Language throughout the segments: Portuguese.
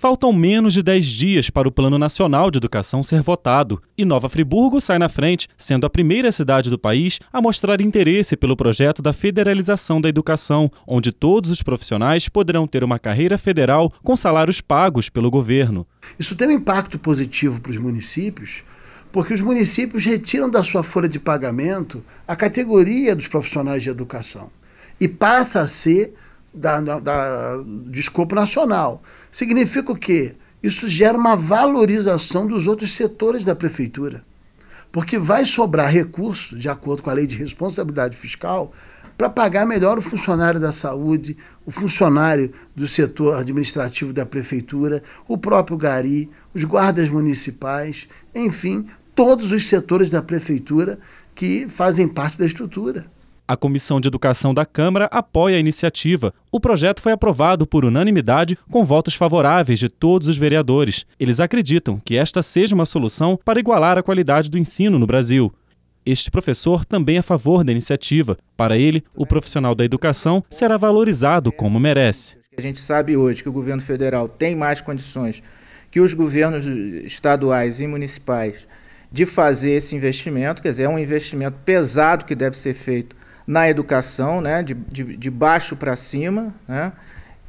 Faltam menos de 10 dias para o Plano Nacional de Educação ser votado e Nova Friburgo sai na frente, sendo a primeira cidade do país a mostrar interesse pelo projeto da federalização da educação, onde todos os profissionais poderão ter uma carreira federal com salários pagos pelo governo. Isso tem um impacto positivo para os municípios, porque os municípios retiram da sua folha de pagamento a categoria dos profissionais de educação e passa a ser da, da, da, de escopo nacional. Significa o quê? Isso gera uma valorização dos outros setores da prefeitura. Porque vai sobrar recurso, de acordo com a lei de responsabilidade fiscal, para pagar melhor o funcionário da saúde, o funcionário do setor administrativo da prefeitura, o próprio Gari, os guardas municipais, enfim, todos os setores da prefeitura que fazem parte da estrutura. A Comissão de Educação da Câmara apoia a iniciativa. O projeto foi aprovado por unanimidade com votos favoráveis de todos os vereadores. Eles acreditam que esta seja uma solução para igualar a qualidade do ensino no Brasil. Este professor também é a favor da iniciativa. Para ele, o profissional da educação será valorizado como merece. A gente sabe hoje é que o governo federal tem mais condições que os governos estaduais e municipais de fazer esse investimento, quer dizer, é um investimento pesado que deve ser feito na educação, né, de, de, de baixo para cima, né,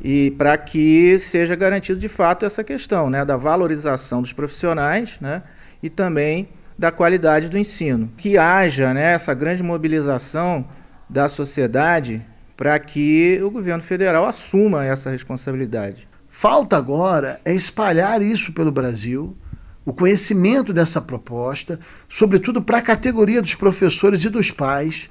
e para que seja garantido de fato essa questão né, da valorização dos profissionais né, e também da qualidade do ensino. Que haja né, essa grande mobilização da sociedade para que o governo federal assuma essa responsabilidade. Falta agora é espalhar isso pelo Brasil, o conhecimento dessa proposta, sobretudo para a categoria dos professores e dos pais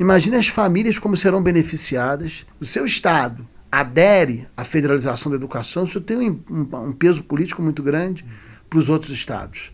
Imagine as famílias como serão beneficiadas. O seu Estado adere à federalização da educação, isso tem um, um peso político muito grande para os outros estados.